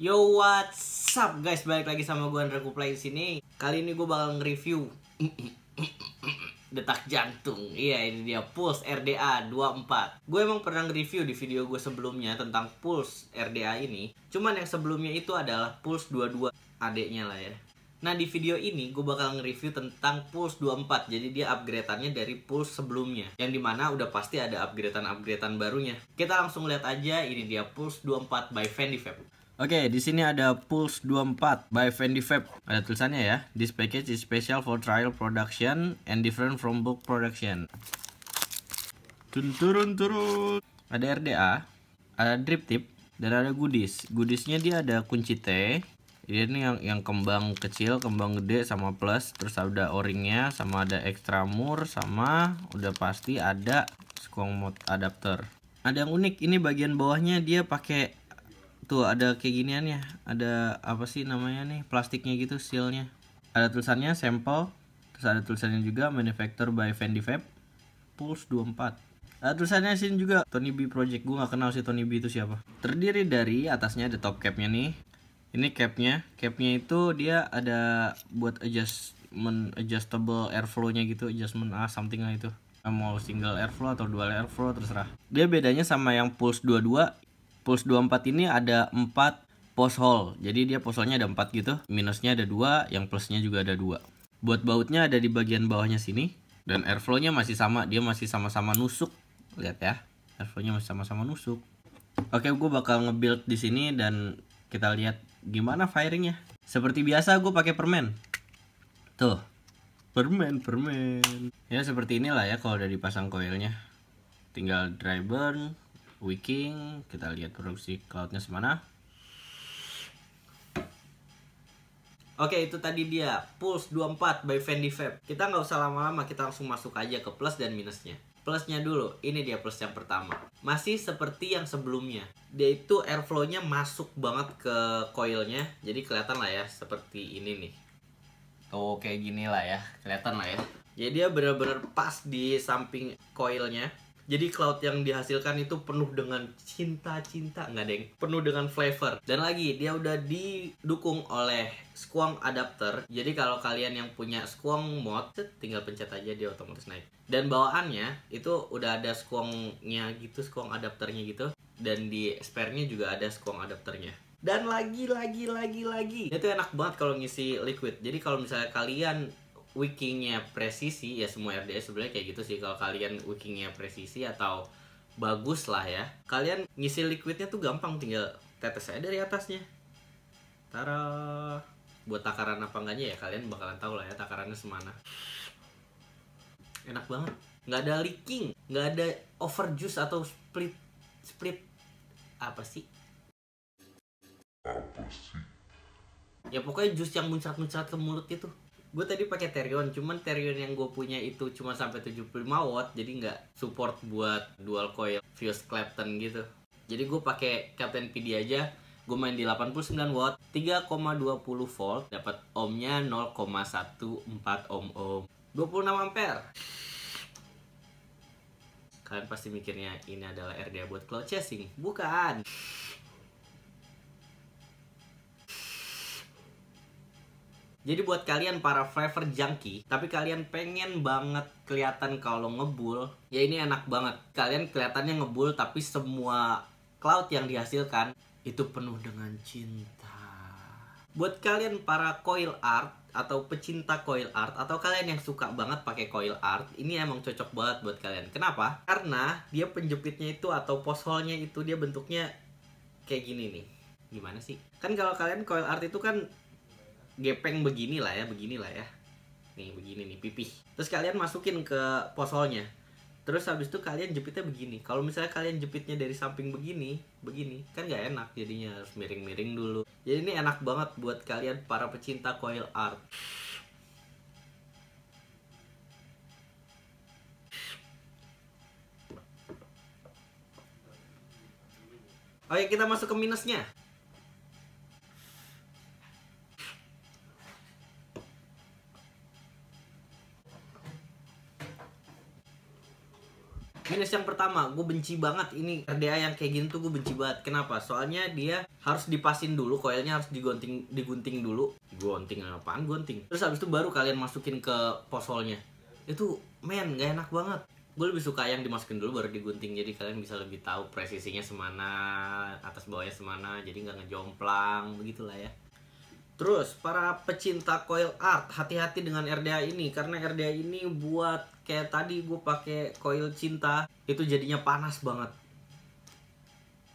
Yo what's up guys, balik lagi sama gue Andre Kuplay di sini. Kali ini gue bakal nge-review detak jantung. Iya, ini dia Pulse RDA 24. Gue emang pernah nge-review di video gue sebelumnya tentang Pulse RDA ini. Cuman yang sebelumnya itu adalah Pulse 22 adeknya lah ya. Nah, di video ini gue bakal nge-review tentang Pulse 24. Jadi dia upgradeannya dari Pulse sebelumnya. Yang dimana udah pasti ada upgradean-upgradean barunya. Kita langsung lihat aja ini dia Pulse 24 by Fendi Fab. Oke, okay, di sini ada Pulse 24 by Fendi Fab. Ada tulisannya ya. This package is special for trial production and different from book production. Turun turun turun. Ada RDA, ada drip tip, dan ada goodies. Goodiesnya dia ada kunci T. Dia ini yang, yang kembang kecil, kembang gede sama plus, terus ada oringnya sama ada extra mur, sama udah pasti ada squong mode adapter. Ada yang unik, ini bagian bawahnya dia pakai tuh ada kayak ginian ya ada apa sih namanya nih plastiknya gitu sealnya ada tulisannya sampel terus ada tulisannya juga manufacture by Fendi Fab Pulse 24 Ada tulisannya sini juga Tony B Project gue gak kenal sih Tony B itu siapa terdiri dari atasnya ada top capnya nih ini capnya capnya itu dia ada buat adjustment adjustable airflow nya gitu adjustment ah something lah itu mau single airflow atau dual airflow terserah dia bedanya sama yang Pulse 22 Pulse 24 ini ada 4 post hole. Jadi dia post hole-nya ada 4 gitu. Minusnya ada 2, yang plusnya juga ada 2. Buat bautnya ada di bagian bawahnya sini. Dan airflow-nya masih sama. Dia masih sama-sama nusuk. Lihat ya. Airflow-nya masih sama-sama nusuk. Oke, gue bakal nge-build di sini dan kita lihat gimana firingnya. Seperti biasa gue pakai permen. Tuh. Permen, permen. Ya seperti inilah ya kalau udah dipasang coilnya. Tinggal dry burn, Wiking kita lihat produksi cloudnya semana Oke itu tadi dia Pulse 24 by Fendi Fab Kita nggak usah lama-lama kita langsung masuk aja ke plus dan minusnya Plusnya dulu, ini dia plus yang pertama Masih seperti yang sebelumnya Dia itu airflow-nya masuk banget ke coilnya Jadi kelihatan lah ya seperti ini nih Tuh oh, kayak gini lah ya, kelihatan lah ya Jadi dia benar-benar pas di samping coilnya jadi cloud yang dihasilkan itu penuh dengan cinta-cinta nggak deng? Penuh dengan flavor. Dan lagi dia udah didukung oleh squonk adapter. Jadi kalau kalian yang punya squonk mod, tinggal pencet aja dia otomatis naik. Dan bawaannya itu udah ada squonknya gitu, squonk adapternya gitu. Dan di spare-nya juga ada squonk adapternya dan lagi lagi lagi lagi itu enak banget kalau ngisi liquid jadi kalau misalnya kalian wikingnya presisi ya semua RDS sebenarnya kayak gitu sih kalau kalian wikingnya presisi atau bagus lah ya kalian ngisi liquidnya tuh gampang tinggal tetes aja dari atasnya tara buat takaran apa enggaknya ya kalian bakalan tahu lah ya takarannya semana enak banget nggak ada leaking nggak ada over juice atau split split apa sih apa sih ya pokoknya jus yang muncrat-muncrat ke mulut itu gue tadi pakai Terion cuman Terion yang gue punya itu cuma sampai 75 watt jadi nggak support buat dual coil fuse Clapton gitu jadi gue pakai Captain PD aja gue main di 89 watt 3,20 volt dapat ohmnya 0,14 ohm ohm 26 ampere kalian pasti mikirnya ini adalah RDA buat cloud chasing bukan Jadi buat kalian para flavor junkie, tapi kalian pengen banget kelihatan kalau ngebul, ya ini enak banget. Kalian kelihatannya ngebul tapi semua cloud yang dihasilkan itu penuh dengan cinta. Buat kalian para coil art atau pecinta coil art atau kalian yang suka banget pakai coil art, ini emang cocok banget buat kalian. Kenapa? Karena dia penjepitnya itu atau posholnya itu dia bentuknya kayak gini nih. Gimana sih? Kan kalau kalian coil art itu kan gepeng begini lah ya, begini lah ya. Nih begini nih pipih. Terus kalian masukin ke posolnya. Terus habis itu kalian jepitnya begini. Kalau misalnya kalian jepitnya dari samping begini, begini, kan nggak enak jadinya harus miring-miring dulu. Jadi ini enak banget buat kalian para pecinta coil art. Oke, kita masuk ke minusnya. Minus yang pertama, gue benci banget ini RDA yang kayak gini tuh gue benci banget. Kenapa? Soalnya dia harus dipasin dulu, koilnya harus digunting digunting dulu. Gunting apaan? Gunting. Terus abis itu baru kalian masukin ke posolnya. Itu men gak enak banget. Gue lebih suka yang dimasukin dulu baru digunting jadi kalian bisa lebih tahu presisinya semana, atas bawahnya semana, jadi nggak ngejomplang begitulah ya. Terus para pecinta coil art hati-hati dengan RDA ini karena RDA ini buat kayak tadi gue pakai coil cinta itu jadinya panas banget.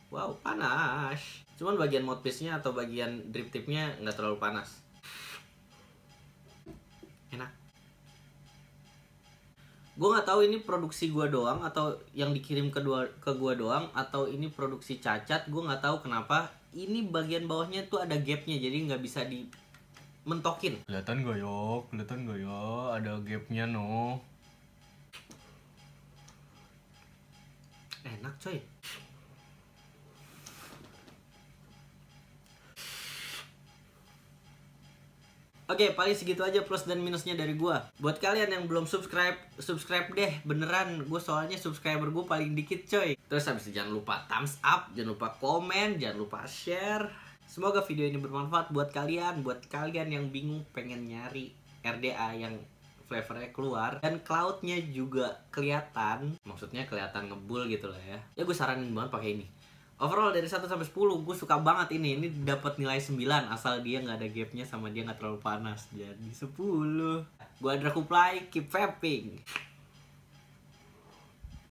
Wow panas. Cuman bagian mouthpiece-nya atau bagian drip nya nggak terlalu panas. Enak. Gue nggak tahu ini produksi gue doang atau yang dikirim ke, ke gue doang atau ini produksi cacat. Gue nggak tahu kenapa ini bagian bawahnya tuh ada gapnya jadi nggak bisa di mentokin kelihatan gak yo kelihatan gak yo ada gapnya no enak coy Oke, okay, paling segitu aja plus dan minusnya dari gue. Buat kalian yang belum subscribe, subscribe deh. Beneran, gue soalnya subscriber gue paling dikit, coy. Terus habis itu jangan lupa thumbs up, jangan lupa komen, jangan lupa share. Semoga video ini bermanfaat buat kalian, buat kalian yang bingung pengen nyari RDA yang flavornya keluar dan cloudnya juga kelihatan maksudnya kelihatan ngebul gitu lah ya ya gue saranin banget pakai ini overall dari 1 sampai 10 gue suka banget ini ini dapat nilai 9 asal dia nggak ada gapnya sama dia nggak terlalu panas jadi 10 gue ada Kuplai keep vaping